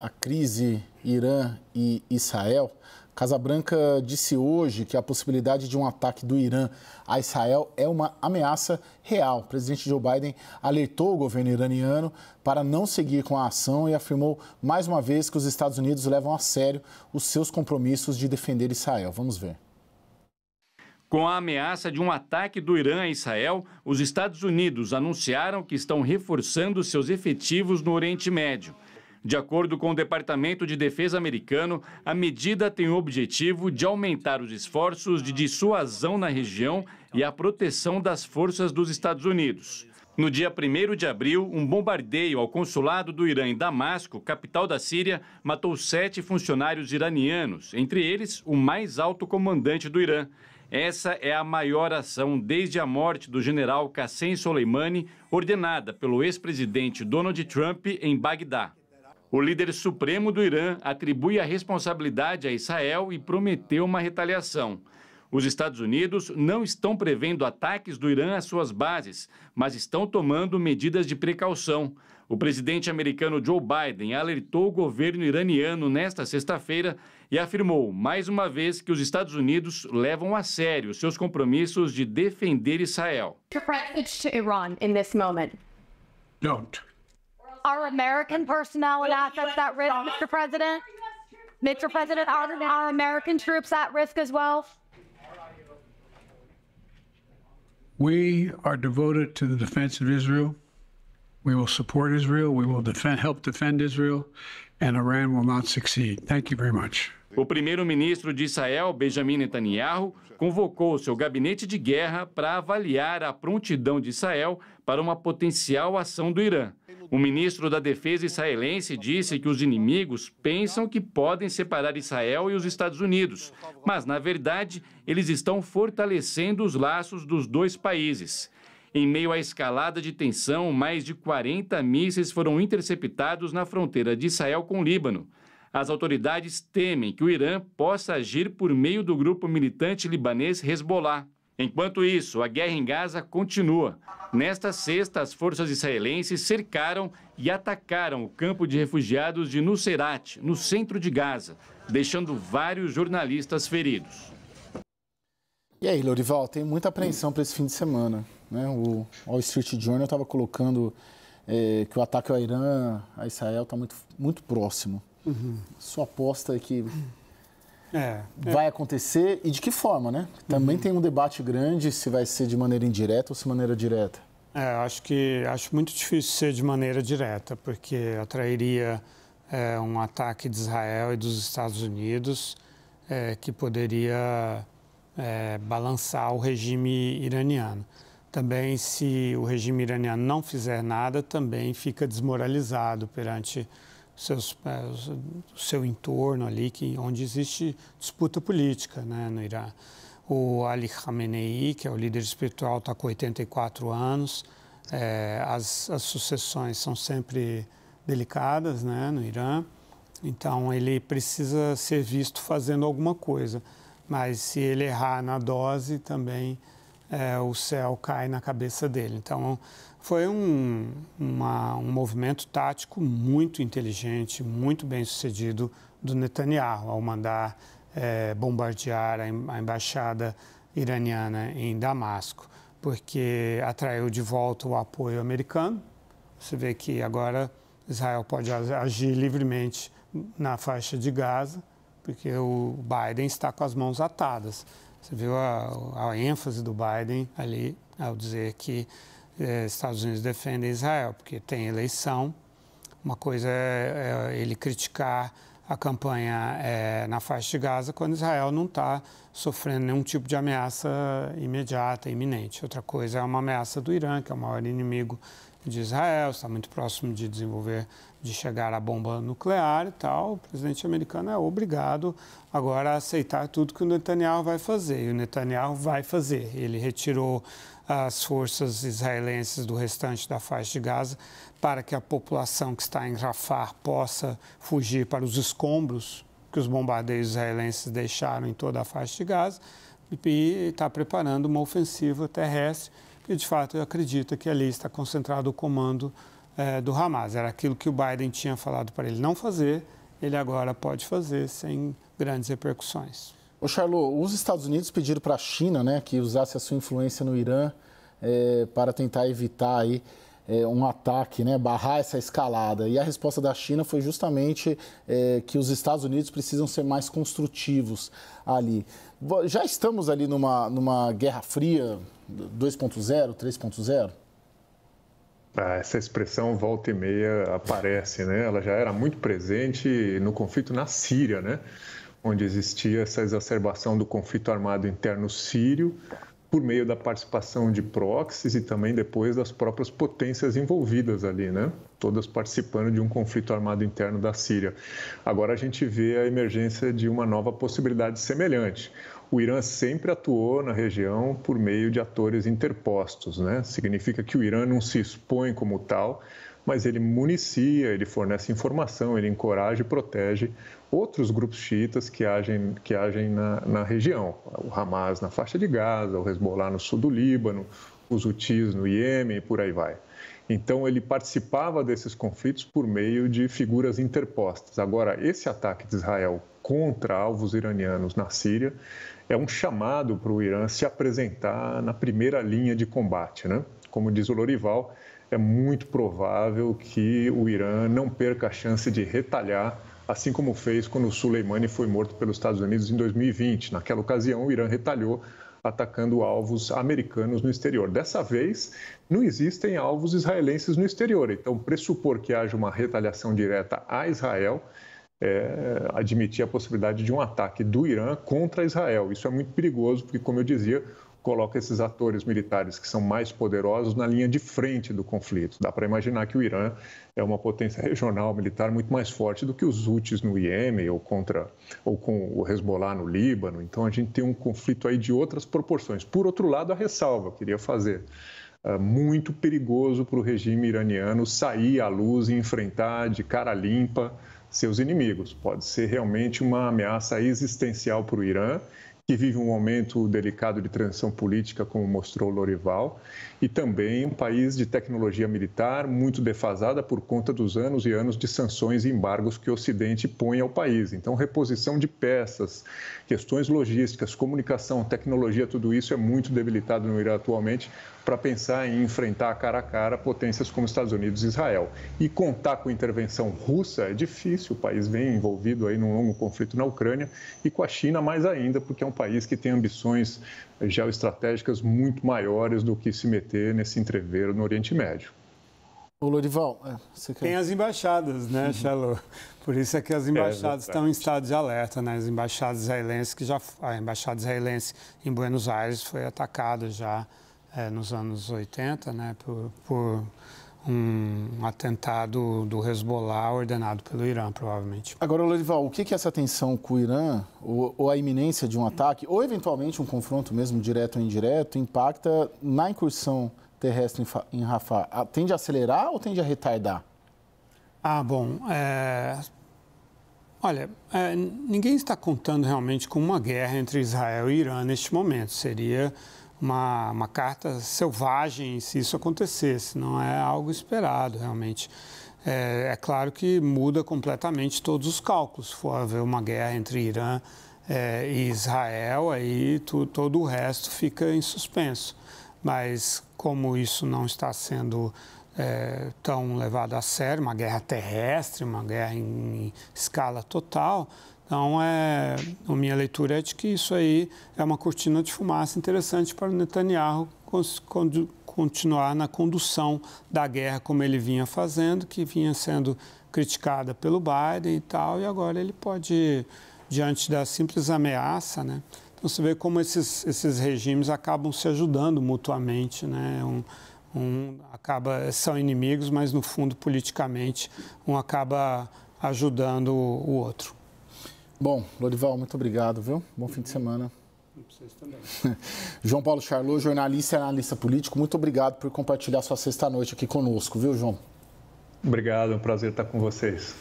a crise Irã e Israel, Casa Branca disse hoje que a possibilidade de um ataque do Irã a Israel é uma ameaça real. O presidente Joe Biden alertou o governo iraniano para não seguir com a ação e afirmou mais uma vez que os Estados Unidos levam a sério os seus compromissos de defender Israel. Vamos ver. Com a ameaça de um ataque do Irã a Israel, os Estados Unidos anunciaram que estão reforçando seus efetivos no Oriente Médio. De acordo com o Departamento de Defesa americano, a medida tem o objetivo de aumentar os esforços de dissuasão na região e a proteção das forças dos Estados Unidos. No dia 1 de abril, um bombardeio ao consulado do Irã em Damasco, capital da Síria, matou sete funcionários iranianos, entre eles o mais alto comandante do Irã. Essa é a maior ação desde a morte do general Qassem Soleimani, ordenada pelo ex-presidente Donald Trump em Bagdá. O líder supremo do Irã atribui a responsabilidade a Israel e prometeu uma retaliação. Os Estados Unidos não estão prevendo ataques do Irã às suas bases, mas estão tomando medidas de precaução. O presidente americano Joe Biden alertou o governo iraniano nesta sexta-feira e afirmou mais uma vez que os Estados Unidos levam a sério seus compromissos de defender Israel. Your to Iran in this moment. Don't our American personnel and assets at risk, Mr. President? Mr. President, are our American troops at risk as well? We are devoted to the defense of Israel. We will support Israel. We will defend, help defend Israel, and Iran will not succeed. Thank you very much. O primeiro-ministro de Israel, Benjamin Netanyahu, convocou seu gabinete de guerra para avaliar a prontidão de Israel para uma potencial ação do Irã. O ministro da Defesa israelense disse que os inimigos pensam que podem separar Israel e os Estados Unidos, mas, na verdade, eles estão fortalecendo os laços dos dois países. Em meio à escalada de tensão, mais de 40 mísseis foram interceptados na fronteira de Israel com o Líbano. As autoridades temem que o Irã possa agir por meio do grupo militante libanês Hezbollah. Enquanto isso, a guerra em Gaza continua. Nesta sexta, as forças israelenses cercaram e atacaram o campo de refugiados de Nuseirat, no centro de Gaza, deixando vários jornalistas feridos. E aí, Lorival, tem muita apreensão para esse fim de semana. Né? O Wall Street Journal estava colocando é, que o ataque ao Irã, a Israel, está muito, muito próximo. Uhum. Sua aposta é que é, é, vai acontecer e de que forma, né? Também uhum. tem um debate grande se vai ser de maneira indireta ou se maneira direta. É, acho que acho muito difícil ser de maneira direta, porque atrairia é, um ataque de Israel e dos Estados Unidos é, que poderia é, balançar o regime iraniano. Também, se o regime iraniano não fizer nada, também fica desmoralizado perante seus, é, seu entorno ali, que, onde existe disputa política né, no Irã. O Ali Khamenei, que é o líder espiritual, está com 84 anos. É, as, as sucessões são sempre delicadas né, no Irã, então ele precisa ser visto fazendo alguma coisa. Mas se ele errar na dose, também é, o céu cai na cabeça dele. Então, foi um, uma, um movimento tático muito inteligente, muito bem sucedido do Netanyahu ao mandar é, bombardear a, a embaixada iraniana em Damasco, porque atraiu de volta o apoio americano. Você vê que agora Israel pode agir livremente na faixa de Gaza, porque o Biden está com as mãos atadas. Você viu a, a ênfase do Biden ali ao dizer que eh, Estados Unidos defendem Israel, porque tem eleição. Uma coisa é, é ele criticar a campanha é, na faixa de Gaza quando Israel não está sofrendo nenhum tipo de ameaça imediata, iminente. Outra coisa é uma ameaça do Irã, que é o maior inimigo de Israel, está muito próximo de desenvolver, de chegar à bomba nuclear e tal. O presidente americano é obrigado agora a aceitar tudo que o Netanyahu vai fazer. E o Netanyahu vai fazer. Ele retirou as forças israelenses do restante da faixa de Gaza para que a população que está em Rafah possa fugir para os escombros que os bombardeios israelenses deixaram em toda a faixa de Gaza e está preparando uma ofensiva terrestre e, de fato, eu acredito que ali está concentrado o comando é, do Hamas. Era aquilo que o Biden tinha falado para ele não fazer, ele agora pode fazer sem grandes repercussões. Ô Charlot, os Estados Unidos pediram para a China né, que usasse a sua influência no Irã é, para tentar evitar aí é, um ataque, né, barrar essa escalada. E a resposta da China foi justamente é, que os Estados Unidos precisam ser mais construtivos ali. Já estamos ali numa, numa Guerra Fria 2.0, 3.0? Ah, essa expressão volta e meia aparece, né? Ela já era muito presente no conflito na Síria, né? Onde existia essa exacerbação do conflito armado interno sírio, por meio da participação de proxies e também depois das próprias potências envolvidas ali, né? Todas participando de um conflito armado interno da Síria. Agora a gente vê a emergência de uma nova possibilidade semelhante. O Irã sempre atuou na região por meio de atores interpostos, né? Significa que o Irã não se expõe como tal, mas ele municia, ele fornece informação, ele encoraja e protege outros grupos xiitas que agem, que agem na, na região. O Hamas na faixa de Gaza, o Hezbollah no sul do Líbano, os Houthis no Iêmen e por aí vai. Então, ele participava desses conflitos por meio de figuras interpostas. Agora, esse ataque de Israel contra alvos iranianos na Síria é um chamado para o Irã se apresentar na primeira linha de combate. Né? Como diz o Lorival, é muito provável que o Irã não perca a chance de retalhar assim como fez quando Soleimani foi morto pelos Estados Unidos em 2020. Naquela ocasião, o Irã retalhou atacando alvos americanos no exterior. Dessa vez, não existem alvos israelenses no exterior. Então, pressupor que haja uma retaliação direta a Israel é, admitir a possibilidade de um ataque do Irã contra Israel. Isso é muito perigoso, porque, como eu dizia, coloca esses atores militares que são mais poderosos na linha de frente do conflito. Dá para imaginar que o Irã é uma potência regional militar muito mais forte do que os Houthis no Iêmen ou contra ou com o Hezbollah no Líbano. Então a gente tem um conflito aí de outras proporções. Por outro lado, a ressalva eu queria fazer ah, muito perigoso para o regime iraniano sair à luz e enfrentar de cara limpa seus inimigos. Pode ser realmente uma ameaça existencial para o Irã que vive um momento delicado de transição política, como mostrou Lorival, e também um país de tecnologia militar muito defasada por conta dos anos e anos de sanções e embargos que o Ocidente põe ao país. Então, reposição de peças, questões logísticas, comunicação, tecnologia, tudo isso é muito debilitado no Irã atualmente para pensar em enfrentar cara a cara potências como Estados Unidos e Israel. E contar com intervenção russa é difícil, o país vem envolvido aí num longo conflito na Ucrânia e com a China mais ainda, porque é um país que tem ambições geoestratégicas muito maiores do que se meter nesse entreveiro no Oriente Médio. O Lorival, é, quer... tem as embaixadas, né, Shalom? Uhum. Por isso é que as é, embaixadas é, estão em estado de alerta, né? As embaixadas israelenses que já a embaixada israelense em Buenos Aires foi atacada já é, nos anos 80, né, por, por um atentado do Hezbollah ordenado pelo Irã, provavelmente. Agora, Lorival, o que é essa tensão com o Irã, ou, ou a iminência de um ataque, ou eventualmente um confronto mesmo direto ou indireto, impacta na incursão terrestre em Rafah? Tende a acelerar ou tende a retardar? Ah, bom. É... Olha, é, ninguém está contando realmente com uma guerra entre Israel e Irã neste momento. Seria uma, uma carta selvagem se isso acontecesse, não é algo esperado realmente. É, é, claro que muda completamente todos os cálculos. Se for haver uma guerra entre Irã é, e Israel, aí tu, todo o resto fica em suspenso. Mas como isso não está sendo é, tão levado a sério, uma guerra terrestre, uma guerra em escala total, então, é, a minha leitura é de que isso aí é uma cortina de fumaça interessante para o Netanyahu continuar na condução da guerra como ele vinha fazendo, que vinha sendo criticada pelo Biden e tal, e agora ele pode, diante da simples ameaça, né? Então, você vê como esses, esses regimes acabam se ajudando mutuamente, né? Um, um acaba são inimigos, mas no fundo politicamente um acaba ajudando o outro. Bom, Lorival, muito obrigado, viu? Bom fim de semana. João Paulo Charlot, jornalista e analista político, muito obrigado por compartilhar sua sexta-noite aqui conosco, viu, João? Obrigado, é um prazer estar com vocês.